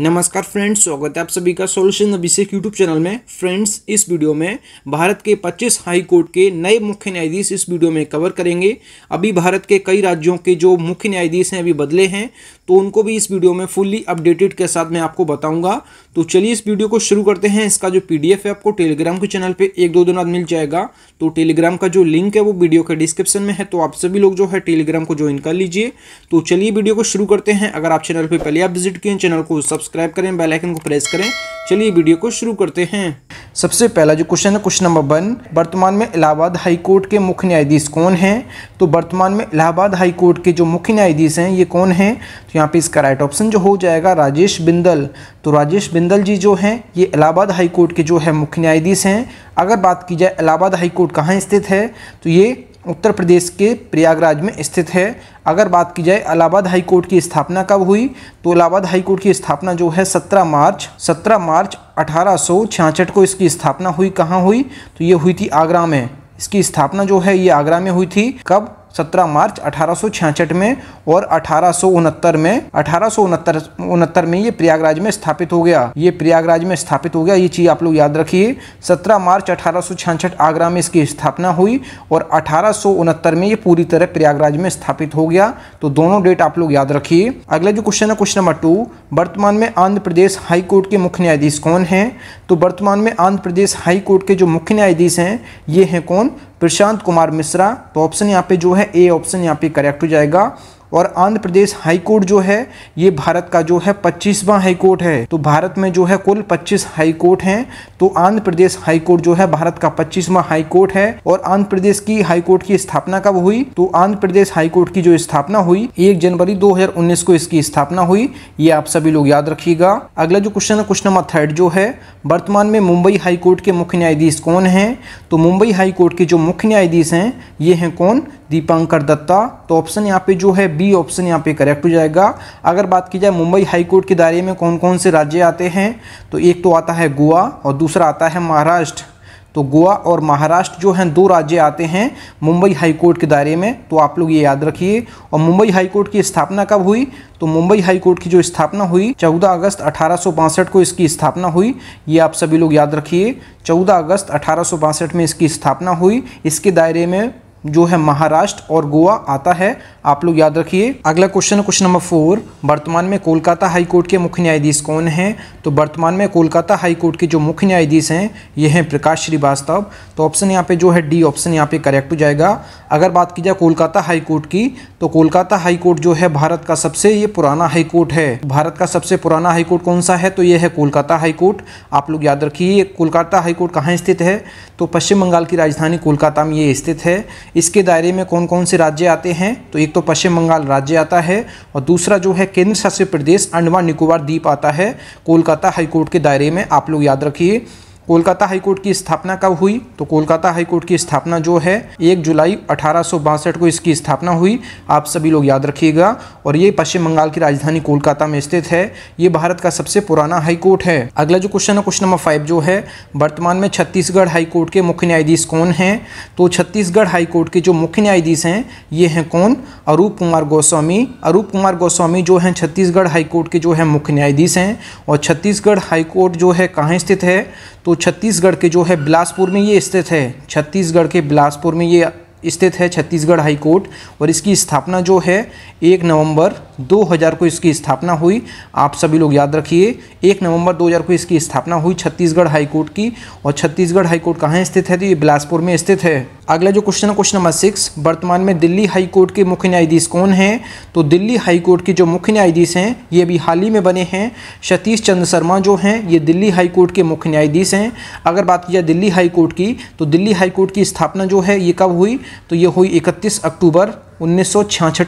नमस्कार फ्रेंड्स स्वागत है आप सभी का सॉल्यूशन अभिषेक यूट्यूब चैनल में फ्रेंड्स इस वीडियो में भारत के 25 हाई कोर्ट के नए मुख्य न्यायाधीश इस वीडियो में कवर करेंगे अभी भारत के कई राज्यों के जो मुख्य न्यायाधीश हैं अभी बदले हैं तो उनको भी इस वीडियो में फुल्ली अपडेटेड के साथ मैं आपको बताऊंगा तो चलिए इस वीडियो को शुरू करते हैं इसका जो पीडीएफ है आपको टेलीग्राम के चैनल पे एक दो दिन बाद मिल जाएगा तो टेलीग्राम का जो लिंक है वो वीडियो के डिस्क्रिप्शन में है तो आप सभी लोग जो है टेलीग्राम को ज्वाइन कर लीजिए तो चलिए वीडियो को शुरू करते हैं अगर आप चैनल पर पहले आप विजिट किए चैनल को सब्सक्राइब करें बेलाइकन को प्रेस करें चलिए वीडियो को शुरू करते हैं सबसे पहला जो क्वेश्चन है क्वेश्चन नंबर वन वर्तमान में इलाहाबाद हाई कोर्ट के मुख्य न्यायाधीश कौन हैं तो वर्तमान में इलाहाबाद हाई कोर्ट के जो मुख्य न्यायाधीश हैं ये कौन हैं तो यहाँ पे इसका राइट ऑप्शन जो हो जाएगा राजेश बिंदल तो राजेश बिंदल जी जो हैं ये इलाहाबाद हाई कोर्ट के जो है मुख्य न्यायाधीश हैं अगर बात की जाए इलाहाबाद हाई कोर्ट कहाँ स्थित है तो ये उत्तर प्रदेश के प्रयागराज में स्थित है अगर बात की जाए इलाहाबाद हाईकोर्ट की स्थापना कब हुई तो इलाहाबाद हाईकोर्ट की स्थापना जो है 17 मार्च 17 मार्च अठारह को इसकी स्थापना हुई कहाँ हुई तो ये हुई थी आगरा में इसकी स्थापना जो है ये आगरा में हुई थी कब 17 मार्च अठारह में और अठारह में अठारह में ये प्रयागराज में स्थापित हो गया ये प्रयागराज में स्थापित हो गया ये चीज़ आप लोग याद रखिए 17 मार्च अठारह आगरा में इसकी स्थापना हुई और अठारह में ये पूरी तरह प्रयागराज में स्थापित हो गया तो दोनों डेट आप लोग याद रखिए अगला जो क्वेश्चन है क्वेश्चन नंबर टू वर्तमान में आंध्र प्रदेश हाईकोर्ट के मुख्य न्यायाधीश कौन है तो वर्तमान में आंध्र प्रदेश हाईकोर्ट के जो मुख्य न्यायाधीश हैं ये हैं कौन प्रशांत कुमार मिश्रा तो ऑप्शन यहाँ पे जो है ए ऑप्शन यहाँ पे करेक्ट हो जाएगा और आंध्र प्रदेश हाई कोर्ट जो है ये भारत का जो है पच्चीसवा हाई कोर्ट है तो भारत में जो है कुल पच्चीस हाई कोर्ट हैं तो आंध्र प्रदेश हाई कोर्ट जो है भारत का पच्चीसवा हाई कोर्ट है और आंध्र प्रदेश की हाई कोर्ट की स्थापना कब हुई तो आंध्र प्रदेश हाई कोर्ट की जो स्थापना हुई एक जनवरी उन्नीस को इसकी स्थापना हुई ये आप सभी लोग याद रखिएगा अगला जो क्वेश्चन है क्वेश्चन नंबर थर्ड जो है वर्तमान में मुंबई हाईकोर्ट के मुख्य न्यायाधीश कौन है तो मुंबई हाईकोर्ट के जो मुख्य न्यायाधीश हैं ये हैं कौन दीपांकर दत्ता तो ऑप्शन यहाँ पे जो है बी ऑप्शन यहाँ पे करेक्ट हो जाएगा अगर बात की जाए मुंबई हाईकोर्ट के दायरे में कौन कौन से राज्य आते हैं तो एक तो आता है गोवा और दूसरा आता है महाराष्ट्र तो गोवा और महाराष्ट्र जो हैं दो राज्य आते हैं मुंबई हाईकोर्ट के दायरे में तो आप लोग ये याद रखिए और मुंबई हाईकोर्ट की स्थापना कब हुई तो मुंबई हाईकोर्ट की जो स्थापना हुई 14 अगस्त अठारह को इसकी स्थापना हुई ये आप सभी लोग याद रखिए 14 अगस्त अठारह में इसकी स्थापना हुई इसके दायरे में जो है महाराष्ट्र और गोवा आता है आप लोग याद रखिए अगला क्वेश्चन है क्वेश्चन नंबर फोर वर्तमान में कोलकाता हाई कोर्ट के मुख्य न्यायाधीश कौन हैं तो वर्तमान में कोलकाता हाई कोर्ट के जो मुख्य न्यायाधीश हैं ये हैं प्रकाश श्रीवास्तव तो ऑप्शन यहाँ पे जो है डी ऑप्शन यहाँ पे करेक्ट हो जाएगा अगर बात की जाए कोलकाता हाई कोर्ट की तो कोलकाता हाई कोर्ट जो है भारत का सबसे ये पुराना हाई कोर्ट है भारत का सबसे पुराना हाई कोर्ट कौन सा है तो ये है कोलकाता हाई कोर्ट आप लोग याद रखिए कोलकाता हाई कोर्ट कहाँ स्थित है तो पश्चिम बंगाल की राजधानी कोलकाता में ये स्थित है इसके दायरे में कौन कौन से राज्य आते हैं तो एक तो पश्चिम बंगाल राज्य आता है और दूसरा जो है केंद्र शासित प्रदेश अंडमान निकोबार द्वीप आता है कोलकाता हाईकोर्ट के दायरे में आप लोग याद रखिए कोलकाता हाईकोर्ट की स्थापना कब हुई तो कोलकाता हाईकोर्ट की स्थापना जो है एक जुलाई अठारह को इसकी स्थापना हुई आप सभी लोग याद रखिएगा और ये पश्चिम बंगाल की राजधानी कोलकाता में स्थित है ये भारत का सबसे पुराना हाईकोर्ट है अगला जो क्वेश्चन है क्वेश्चन नंबर फाइव जो है वर्तमान में छत्तीसगढ़ हाईकोर्ट के मुख्य न्यायाधीश कौन हैं तो छत्तीसगढ़ हाईकोर्ट के जो मुख्य न्यायाधीश हैं ये हैं कौन अरूप कुमार गोस्वामी अरूप कुमार गोस्वामी जो हैं छत्तीसगढ़ हाईकोर्ट के जो है मुख्य न्यायाधीश हैं और छत्तीसगढ़ हाईकोर्ट जो है कहाँ स्थित है तो तो छत्तीसगढ़ के जो है बिलासपुर में ये स्थित है छत्तीसगढ़ के बिलासपुर में ये स्थित है छत्तीसगढ़ हाई कोर्ट और इसकी स्थापना जो है एक नवंबर 2000 को इसकी स्थापना हुई आप सभी लोग याद रखिए एक नवंबर 2000 को इसकी स्थापना हुई छत्तीसगढ़ हाई कोर्ट की और छत्तीसगढ़ हाई कोर्ट कहाँ स्थित है तो ये बिलासपुर में स्थित है अगला जो क्वेश्चन है क्वेश्चन नंबर सिक्स वर्तमान में दिल्ली हाई कोर्ट के मुख्य न्यायाधीश कौन हैं तो दिल्ली हाई कोर्ट के जो मुख्य न्यायाधीश हैं ये अभी हाल ही में बने हैं सतीश चंद्र शर्मा जो हैं ये दिल्ली हाई कोर्ट के मुख्य न्यायाधीश हैं अगर बात की जाए दिल्ली हाई कोर्ट की तो दिल्ली हाई कोर्ट की स्थापना जो है ये कब हुई तो ये हुई इकतीस अक्टूबर उन्नीस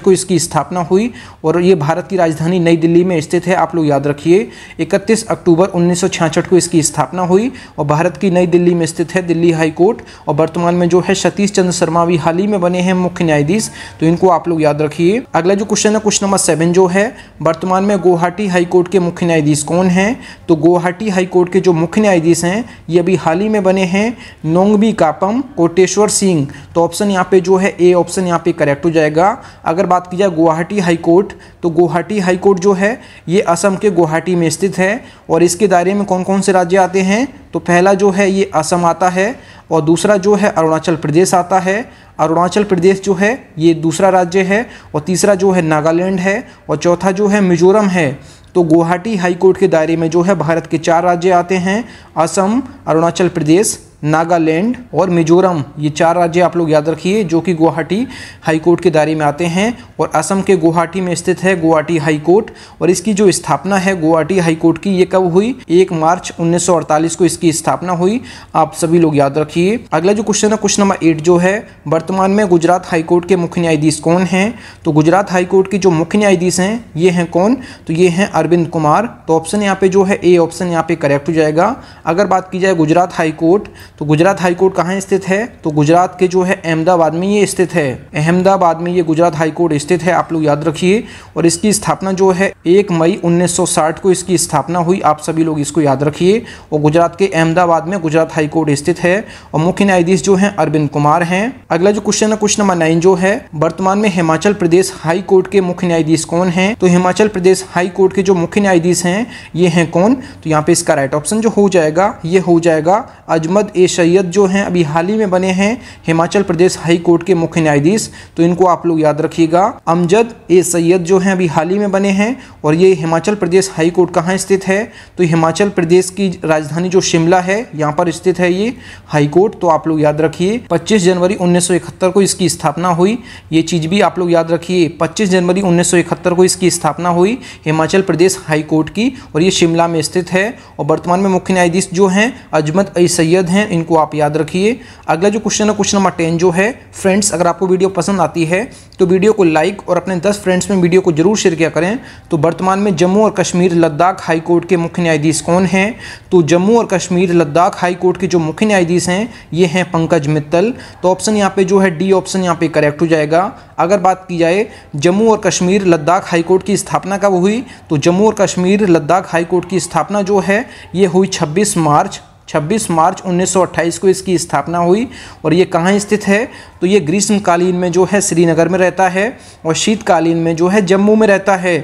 को इसकी स्थापना हुई और ये भारत की राजधानी नई दिल्ली में स्थित है आप लोग याद रखिए 31 अक्टूबर उन्नीस को इसकी स्थापना हुई और भारत की नई दिल्ली में स्थित है दिल्ली हाई कोर्ट और वर्तमान में जो है सतीश चंद्र शर्मा भी हाल ही में बने हैं मुख्य न्यायाधीश तो इनको आप लोग याद रखिए अगला जो क्वेश्चन है क्वेश्चन नंबर सेवन जो है वर्तमान में गुवाहाटी हाईकोर्ट के मुख्य न्यायाधीश कौन हैं तो गुवाहाटी हाईकोर्ट के जो मुख्य न्यायाधीश हैं ये अभी हाल ही में बने हैं नोंगबी कापम कोटेश्वर सिंह तो ऑप्शन यहाँ पे जो है ए ऑप्शन यहाँ पे करेक्ट हो जाएगा जाएगा अगर बात की जाए गुवाहाटी हाई कोर्ट तो गुवाहाटी हाई कोर्ट जो है ये असम के गुवाहाटी में स्थित है और इसके दायरे में कौन कौन से राज्य आते हैं तो पहला जो है ये असम आता है और दूसरा जो है अरुणाचल प्रदेश आता है अरुणाचल प्रदेश जो है ये दूसरा राज्य है और तीसरा जो है नागालैंड है और चौथा जो है मिजोरम है तो गुवाहाटी हाईकोर्ट के दायरे में जो है भारत के चार राज्य आते हैं असम अरुणाचल प्रदेश नागालैंड और मिजोरम ये चार राज्य आप लोग याद रखिए जो कि गुवाहाटी हाईकोर्ट के दायरे में आते हैं और असम के गुवाहाटी में स्थित है गुवाहाटी हाईकोर्ट और इसकी जो स्थापना है गुवाहाटी हाईकोर्ट की ये कब हुई एक मार्च 1948 को इसकी स्थापना हुई आप सभी लोग याद रखिए अगला जो क्वेश्चन है क्वेश्चन नंबर एट जो है वर्तमान में गुजरात हाईकोर्ट के मुख्य न्यायाधीश कौन हैं तो गुजरात हाईकोर्ट के जो मुख्य न्यायाधीश हैं ये हैं कौन तो ये हैं अरविंद कुमार तो ऑप्शन यहाँ पे जो है ए ऑप्शन यहाँ पे करेक्ट हो जाएगा अगर बात की जाए गुजरात हाईकोर्ट तो गुजरात हाईकोर्ट कहाँ स्थित है तो गुजरात के जो है अहमदाबाद में ये स्थित है अहमदाबाद में ये गुजरात हाईकोर्ट स्थित है आप लोग याद रखिए और इसकी स्थापना जो है एक मई 1960 को इसकी स्थापना हुई आप सभी लोग इसको याद रखिए और गुजरात के अहमदाबाद में गुजरात हाईकोर्ट स्थित है और मुख्य न्यायाधीश जो है अरविंद कुमार है अगला जो क्वेश्चन है क्वेश्चन नंबर नाइन जो है वर्तमान में हिमाचल प्रदेश हाई कोर्ट के मुख्य न्यायाधीश कौन हैं तो हिमाचल प्रदेश हाई कोर्ट के जो मुख्य न्यायाधीश हैं ये हैं कौन तो यहाँ पे इसका राइट ऑप्शन जो हो जाएगा ये हो जाएगा अजमद ए सैयद जो हैं अभी हाल ही में बने हैं हिमाचल प्रदेश हाई कोर्ट के मुख्य न्यायाधीश तो इनको आप लोग याद रखिएगा अमजद ए सैयद जो हैं अभी हाल ही में बने हैं और ये हिमाचल प्रदेश हाई कोर्ट कहाँ स्थित है तो हिमाचल प्रदेश की राजधानी जो शिमला है यहाँ पर स्थित है ये हाई कोर्ट तो आप लोग याद रखिए पच्चीस जनवरी उन्नीस को इसकी स्थापना हुई ये चीज़ भी आप लोग याद रखिए पच्चीस जनवरी उन्नीस को इसकी स्थापना हुई हिमाचल प्रदेश हाई कोर्ट की और ये शिमला में स्थित है और वर्तमान में मुख्य न्यायाधीश जो हैं अजमत ए सैयद हैं इनको आप याद रखिए अगला जो क्वेश्चन है क्वेश्चन नंबर टेन जो है फ्रेंड्स अगर आपको वीडियो पसंद आती है तो वीडियो को लाइक और अपने दस फ्रेंड्स में वीडियो को जरूर शेयर किया करें तो वर्तमान में जम्मू और कश्मीर लद्दाख हाईकोर्ट के मुख्य न्यायाधीश कौन हैं तो जम्मू और कश्मीर लद्दाख हाईकोर्ट के जो मुख्य न्यायाधीश हैं ये हैं पंकज मित्तल तो ऑप्शन यहाँ पे जो है डी ऑप्शन यहाँ पे करेक्ट हो जाएगा अगर बात की जाए जम्मू और कश्मीर लद्दाख हाईकोर्ट की स्थापना कब हुई तो जम्मू और कश्मीर लद्दाख हाईकोर्ट की स्थापना जो है ये हुई 26 मार्च 26 मार्च 1928 को इसकी स्थापना हुई और ये कहाँ स्थित है तो ये ग्रीष्मकालीन में जो है श्रीनगर में रहता है और शीतकालीन में जो है जम्मू में रहता है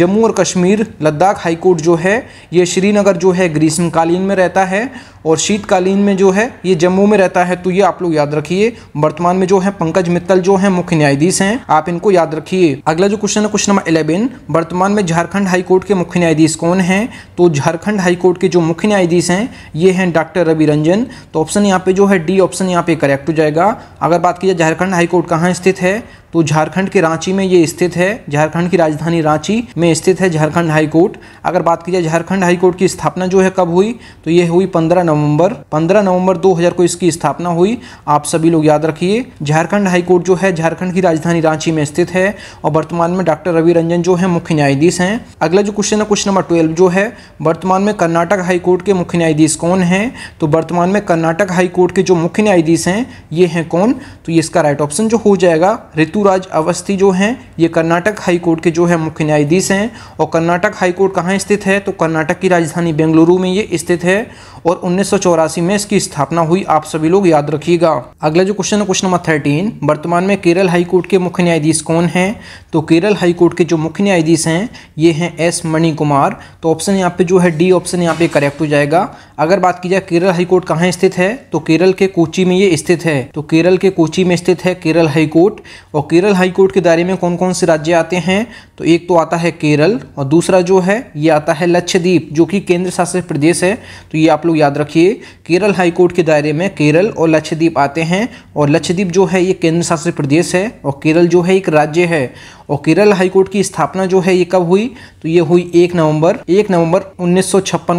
जम्मू और कश्मीर लद्दाख हाईकोर्ट जो है ये श्रीनगर जो है ग्रीष्मकालीन में रहता है और शीतकालीन में जो है ये जम्मू में रहता है तो ये आप लोग याद रखिए वर्तमान में जो है पंकज मित्तल जो है मुख्य न्यायाधीश हैं आप इनको याद रखिए अगला जो क्वेश्चन है क्वेश्चन नंबर इलेवन वर्तमान में झारखंड हाईकोर्ट के मुख्य न्यायाधीश कौन है तो झारखंड हाईकोर्ट के जो मुख्य न्यायाधीश हैं ये हैं डॉक्टर रवि रंजन तो ऑप्शन यहाँ पे जो है डी ऑप्शन यहाँ पे करेक्ट हो जाएगा अगर बात की जाए झारखंड हाईकोर्ट कहाँ स्थित है तो झारखंड के रांची में ये स्थित है झारखंड की राजधानी रांची में स्थित है झारखंड हाईकोर्ट अगर बात की जाए झारखंड हाईकोर्ट की स्थापना जो है कब हुई तो ये हुई पंद्रह नवंबर 15 नवंबर 2000 को इसकी स्थापना हुई आप सभी लोग याद रखिए झारखंड हाईकोर्ट जो है झारखंड की राजधानी रांची में स्थित है और वर्तमान में डॉक्टर रवि रंजन जो है मुख्य न्यायाधीश हैं अगला जो क्वेश्चन है क्वेश्चन नंबर ट्वेल्व जो है वर्तमान में कर्नाटक हाईकोर्ट के मुख्य न्यायाधीश कौन है तो वर्तमान में कर्नाटक हाईकोर्ट के जो मुख्य न्यायाधीश हैं ये हैं कौन तो ये इसका राइट ऑप्शन जो हो जाएगा ऋतुराज अवस्थी जो हैं ये कर्नाटक हाईकोर्ट के जो है मुख्य न्यायाधीश हैं और कर्नाटक हाईकोर्ट कहाँ स्थित है तो कर्नाटक की राजधानी बेंगलुरु में ये स्थित है और 1984 में इसकी स्थापना हुई आप सभी लोग याद रखिएगा अगला जो क्वेश्चन है क्वेश्चन नंबर थर्टीन वर्तमान में केरल हाईकोर्ट के मुख्य न्यायाधीश कौन है तो केरल हाईकोर्ट के जो मुख्य न्यायाधीश हैं ये हैं एस मणि कुमार तो ऑप्शन यहाँ पे जो है डी ऑप्शन यहाँ पे करेक्ट हो जाएगा अगर बात की जाए केरल हाईकोर्ट कहाँ स्थित है तो केरल के कोची में ये स्थित है तो केरल के कोची में स्थित है केरल हाईकोर्ट और केरल हाईकोर्ट के दायरे में कौन कौन से राज्य आते हैं तो एक तो आता है केरल और दूसरा जो है ये आता है लक्षद्वीप जो कि केंद्र शासित प्रदेश है तो ये आप लोग याद रखें रखिए केरल हाईकोर्ट के दायरे में केरल और लक्षद्वीप आते हैं और लक्षद्वीप जो है ये केंद्र शासित प्रदेश है और केरल जो है एक राज्य है और केरल हाईकोर्ट की स्थापना जो है ये कब हुई तो ये हुई एक नवंबर एक नवंबर उन्नीस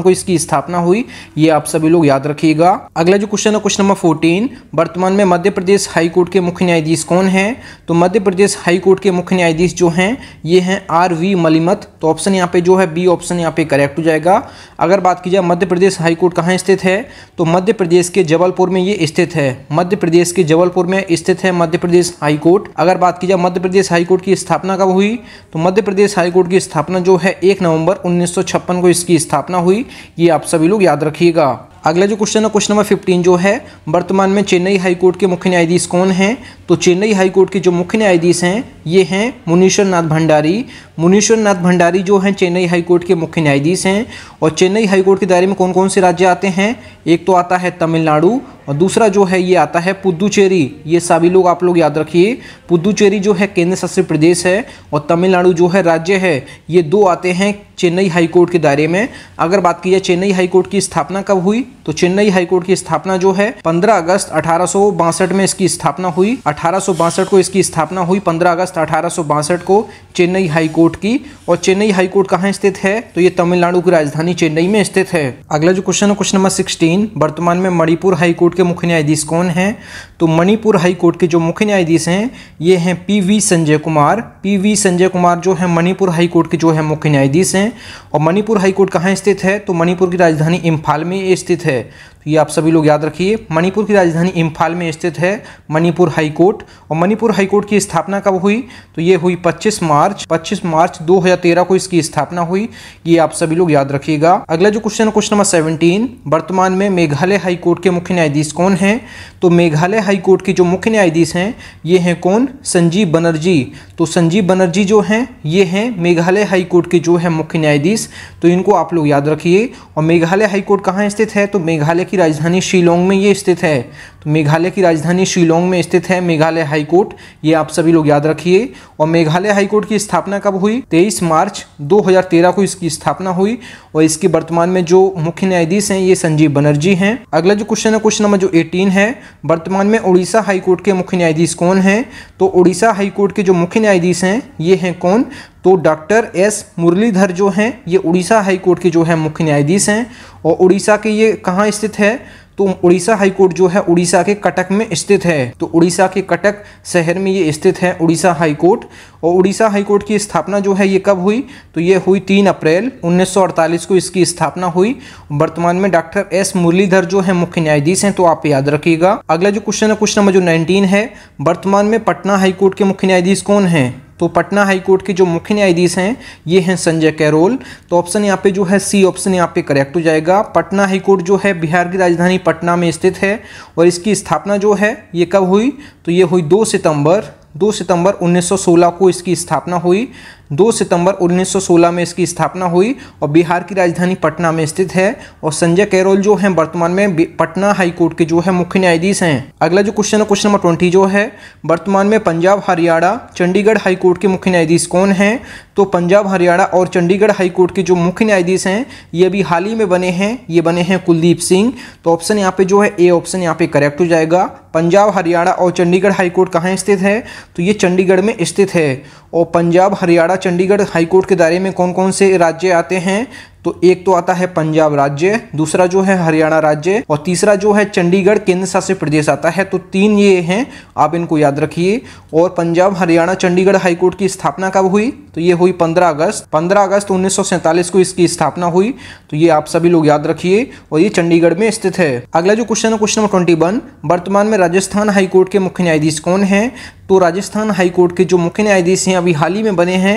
को इसकी स्थापना हुई ये आप सभी लोग याद रखिएगा अगला जो क्वेश्चन है क्वेश्चन नंबर फोर्टीन वर्तमान में मध्य प्रदेश हाईकोर्ट के मुख्य न्यायाधीश कौन है तो मध्य प्रदेश हाईकोर्ट के मुख्य न्यायाधीश जो है ये है आर वी मलिमत तो ऑप्शन यहाँ पे जो है बी ऑप्शन यहाँ पे करेक्ट हो जाएगा अगर बात की जाए मध्य प्रदेश हाईकोर्ट कहाँ स्थित है तो मध्य प्रदेश के जबलपुर में ये स्थित है मध्य प्रदेश के जबलपुर में स्थित है मध्य प्रदेश हाईकोर्ट अगर बात की जाए मध्य प्रदेश हाईकोर्ट की स्थापना स्थापना कब हुई तो मध्य प्रदेश हाईकोर्ट की स्थापना जो है एक नवंबर 1956 को इसकी स्थापना हुई ये आप सभी लोग याद रखिएगा अगला जो क्वेश्चन है क्वेश्चन नंबर फिफ्टीन जो है वर्तमान में चेन्नई हाईकोर्ट के मुख्य न्यायाधीश कौन हैं तो चेन्नई हाईकोर्ट के जो मुख्य न्यायाधीश हैं ये हैं मुनीश्वर नाथ भंडारी मुनीश्वर नाथ भंडारी जो हैं चेन्नई हाईकोर्ट के मुख्य न्यायाधीश हैं और चेन्नई हाईकोर्ट के दायरे में कौन कौन से राज्य आते हैं एक तो आता है तमिलनाडु और दूसरा जो है ये आता है पुदुचेरी ये सभी लोग आप लोग याद रखिए पुदुचेरी जो है केंद्र शासित प्रदेश है और तमिलनाडु जो है राज्य है ये दो आते हैं चेन्नई हाईकोर्ट के दायरे में अगर बात की जाए चेन्नई हाईकोर्ट की स्थापना कब हुई तो चेन्नई हाईकोर्ट की स्थापना जो है 15 अगस्त अठारह में इसकी स्थापना हुई अठारह को इसकी स्थापना हुई 15 अगस्त अठारह को चेन्नई हाईकोर्ट की और चेन्नई हाईकोर्ट कहाँ स्थित है तो ये तमिलनाडु की राजधानी चेन्नई में स्थित है अगला जो क्वेश्चन है क्वेश्चन नंबर सिक्सटीन वर्तमान में मणिपुर हाईकोर्ट के मुख्य न्यायाधीश कौन है तो मणिपुर हाईकोर्ट के जो मुख्य न्यायाधीश हैं ये हैं पी संजय कुमार पी संजय कुमार जो है मणिपुर हाईकोर्ट के जो है मुख्य न्यायाधीश हैं और मणिपुर हाईकोर्ट कहाँ स्थित है तो मणिपुर की राजधानी इम्फाल में स्थित है तो ये आप सभी लोग याद रखिए मणिपुर की राजधानी इम्फाल में स्थित है मणिपुर हाईकोर्ट और मणिपुर हाईकोर्ट की स्थापना कब हुई तो ये हुई 25 मार्च 25 मार्च 2013 को इसकी स्थापना हुई ये आप सभी लोग याद रखिएगा अगला जो क्वेश्चन है क्वेश्चन नंबर सेवनटीन वर्तमान में मेघालय हाईकोर्ट के मुख्य न्यायाधीश कौन है तो मेघालय हाईकोर्ट के जो मुख्य न्यायाधीश हैं ये हैं कौन संजीव बनर्जी तो संजीव बनर्जी जो हैं ये हैं मेघालय हाईकोर्ट के जो है मुख्य न्यायाधीश तो इनको आप लोग याद रखिए और मेघालय हाईकोर्ट कहाँ स्थित है तो मेघालय की राजधानी शिलोंग में ये स्थित है तो मेघालय की राजधानी शिलोंग में स्थित है मेघालय हाईकोर्ट ये आप सभी लोग याद रखिए और मेघालय हाईकोर्ट की स्थापना कब हुई 23 मार्च 2013 को इसकी स्थापना हुई और इसकी वर्तमान में जो मुख्य न्यायाधीश हैं ये संजीव बनर्जी हैं अगला जो क्वेश्चन है क्वेश्चन नंबर जो एटीन है वर्तमान में उड़ीसा हाईकोर्ट के मुख्य न्यायाधीश कौन हैं तो उड़ीसा हाईकोर्ट के जो मुख्य न्यायाधीश हैं ये हैं कौन तो डॉक्टर एस मुरलीधर जो हैं ये उड़ीसा हाईकोर्ट के जो है मुख्य न्यायाधीश हैं और उड़ीसा के ये कहाँ स्थित है तो उड़ीसा हाईकोर्ट जो है उड़ीसा के कटक में स्थित है तो उड़ीसा के कटक शहर में ये स्थित है उड़ीसा हाईकोर्ट और उड़ीसा हाईकोर्ट की स्थापना जो है ये कब हुई तो ये हुई तीन अप्रैल 1948 को इसकी स्थापना हुई वर्तमान में डॉक्टर एस मुरलीधर जो है मुख्य न्यायाधीश हैं तो आप याद रखिएगा अगला जो क्वेश्चन है क्वेश्चन नंबर जो नाइनटीन है वर्तमान में पटना हाईकोर्ट के मुख्य न्यायाधीश कौन है तो पटना हाईकोर्ट के जो मुख्य न्यायाधीश हैं ये हैं संजय कैरोल तो ऑप्शन यहाँ पे जो है सी ऑप्शन यहाँ पे करेक्ट हो जाएगा पटना हाईकोर्ट जो है बिहार की राजधानी पटना में स्थित है और इसकी स्थापना जो है ये कब हुई तो ये हुई दो सितंबर दो सितंबर 1916 को इसकी स्थापना हुई दो सितंबर 1916 में इसकी स्थापना हुई और बिहार की राजधानी पटना में स्थित है और संजय कैरोल जो हैं वर्तमान में पटना हाईकोर्ट के जो है मुख्य न्यायाधीश हैं अगला जो क्वेश्चन है क्वेश्चन नंबर ट्वेंटी जो है वर्तमान में पंजाब हरियाणा चंडीगढ़ हाईकोर्ट के मुख्य न्यायाधीश कौन हैं तो पंजाब हरियाणा और चंडीगढ़ हाई कोर्ट के जो मुख्य न्यायाधीश हैं ये अभी हाल ही में बने हैं ये बने हैं कुलदीप सिंह तो ऑप्शन यहाँ पे जो है ए ऑप्शन यहाँ पे करेक्ट हो जाएगा पंजाब हरियाणा और चंडीगढ़ हाईकोर्ट कहाँ स्थित है तो ये चंडीगढ़ में स्थित है और पंजाब हरियाणा चंडीगढ़ हाईकोर्ट के दायरे में कौन कौन से राज्य आते हैं तो एक तो आता है पंजाब राज्य दूसरा जो है हरियाणा राज्य और तीसरा जो है चंडीगढ़ केंद्र शासित प्रदेश आता है तो तीन ये हैं आप इनको याद रखिए और पंजाब हरियाणा चंडीगढ़ हाईकोर्ट की स्थापना कब हुई तो ये हुई 15 अगस्त 15 अगस्त उन्नीस को इसकी स्थापना हुई तो ये आप सभी लोग याद रखिए और ये चंडीगढ़ में स्थित है अगला जो क्वेश्चन है क्वेश्चन नंबर ट्वेंटी वर्तमान में राजस्थान हाईकोर्ट के मुख्य न्यायाधीश कौन है तो राजस्थान हाईकोर्ट के जो मुख्य न्यायाधीश हैं अभी हाल ही में बने हैं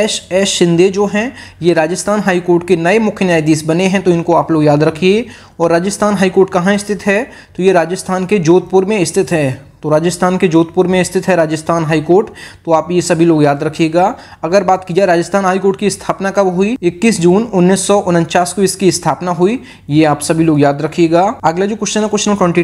एस एस शिंदे जो हैं ये राजस्थान हाईकोर्ट के नए मुख्य न्यायाधीश बने हैं तो इनको आप लोग याद रखिए और राजस्थान हाईकोर्ट कहाँ स्थित है तो ये राजस्थान के जोधपुर में स्थित है तो राजस्थान के जोधपुर में स्थित है राजस्थान हाईकोर्ट तो आप ये सभी लोग याद रखिएगा अगर बात की जाए राजस्थान हाईकोर्ट की स्थापना कब हुई 21 जून उन्नीस को इसकी स्थापना हुई ये आप सभी लोग याद रखिएगा अगला जो क्वेश्चन है क्वेश्चन ट्वेंटी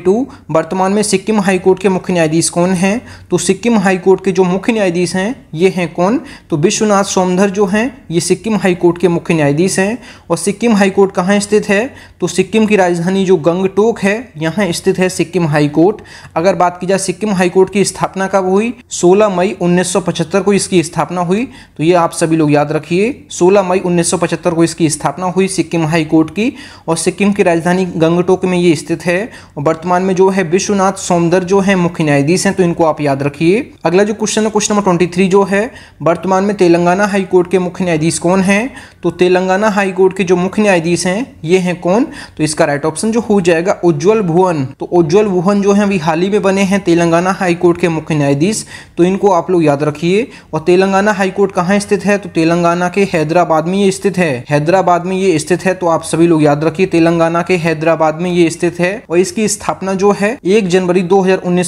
वर्तमान में सिक्किम हाईकोर्ट के मुख्य न्यायाधीश कौन है तो सिक्किम हाईकोर्ट के जो मुख्य न्यायाधीश हैं ये हैं कौन तो विश्वनाथ सोमधर जो हैं ये सिक्किम हाईकोर्ट के मुख्य न्यायाधीश हैं और सिक्किम हाईकोर्ट कहाँ स्थित है तो सिक्किम की राजधानी जो गंगटोक है यहाँ स्थित है सिक्किम हाईकोर्ट अगर बात की जाए सिक्किम हाईकोर्ट की स्थापना कब हुई 16 मई 1975 को इसकी स्थापना हुई तो ये आप सभी लोग याद रखिए 16 मई 1975 को इसकी स्थापना हुई सिक्किम हाईकोर्ट की और सिक्किम की राजधानी गंगटोक में ये स्थित है और वर्तमान में जो है विश्वनाथ सौंदर जो है मुख्य न्यायाधीश हैं तो इनको आप याद रखिए अगला जो क्वेश्चन है क्वेश्चन नंबर ट्वेंटी जो है वर्तमान में तेलंगाना हाईकोर्ट के मुख्य न्यायाधीश कौन है तो तेलंगाना हाईकोर्ट के जो मुख्य न्यायाधीश हैं ये हैं कौन तो इसका राइट ऑप्शन जो हो जाएगा उज्ज्वल भुवन तो उज्ज्वल भुवन जो है अभी हाल ही में बने हैं तेलंगाना हाईकोर्ट के मुख्य न्यायाधीश तो इनको आप लोग याद रखिए और तेलंगाना हाईकोर्ट कहाँ स्थित है तो तेलंगाना के हैदराबाद में ये स्थित है हैदराबाद में ये स्थित है तो आप सभी लोग याद रखिए तेलंगाना के हैदराबाद में ये स्थित है और इसकी स्थापना जो है एक जनवरी दो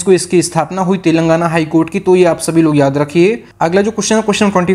को इसकी स्थापना हुई तेलंगाना हाईकोर्ट की तो ये आप सभी लोग याद रखिए अगला जो क्वेश्चन है क्वेश्चन ट्वेंटी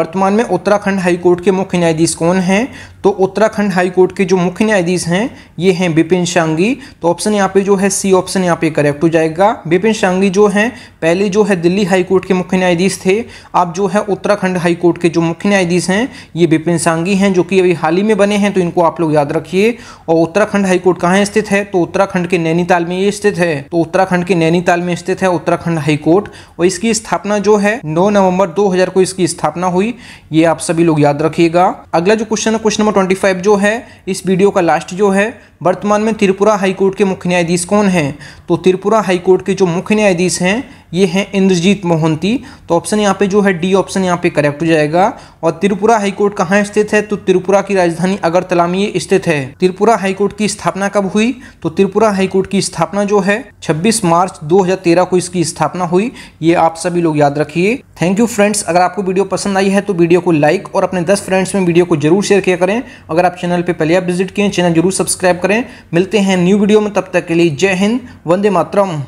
वर्तमान में उत्तराखंड हाईकोर्ट के मुख्य न्यायाधीश कौन है तो उत्तराखंड हाईकोर्ट के जो मुख्य न्यायाधीश हैं ये हैं बिपिन शांगी तो ऑप्शन यहाँ पे जो है सी ऑप्शन यहाँ पे करेक्ट हो जाएगा बिपिन शांगी जो हैं पहले जो है दिल्ली हाई कोर्ट के मुख्य न्यायाधीश थे अब जो है उत्तराखंड हाई कोर्ट के जो मुख्य न्यायाधीश हैं ये बिपिन सांगी हैं जो कि अभी हाल ही में बने हैं तो इनको आप लोग याद रखिए और उत्तराखंड हाईकोर्ट कहाँ स्थित है तो उत्तराखंड के नैनीताल में ये स्थित है तो उत्तराखंड के नैनीताल में स्थित है उत्तराखंड हाईकोर्ट और इसकी स्थापना जो है नौ नवंबर दो को इसकी स्थापना हुई ये आप सभी लोग याद रखिएगा अगला जो क्वेश्चन है क्वेश्चन नंबर ट्वेंटी जो है इस वीडियो का लास्ट जो है वर्तमान में त्रिपुरा हाईकोर्ट के मुख्य न्यायाधीश कौन है तो त्रिपुरा हाईकोर्ट के जो मुख्य न्यायाधीश हैं ये हैं इंद्रजीत मोहंती तो ऑप्शन यहाँ पे जो है डी ऑप्शन यहाँ पे करेक्ट हो जाएगा और त्रिपुरा हाईकोर्ट कहाँ स्थित है तो त्रिपुरा की राजधानी अगरतला में स्थित है त्रिपुरा हाईकोर्ट की स्थापना कब हुई तो त्रिपुरा हाईकोर्ट की स्थापना जो है 26 मार्च 2013 को इसकी स्थापना हुई ये आप सभी लोग याद रखिए थैंक यू फ्रेंड्स अगर आपको वीडियो पसंद आई है तो वीडियो को लाइक और अपने दस फ्रेंड्स में वीडियो को जरूर शेयर किया करें अगर आप चैनल पर पहले आप विजिट किए चैनल जरूर सब्सक्राइब करें मिलते हैं न्यू वीडियो में तब तक के लिए जय हिंद वंदे मातरम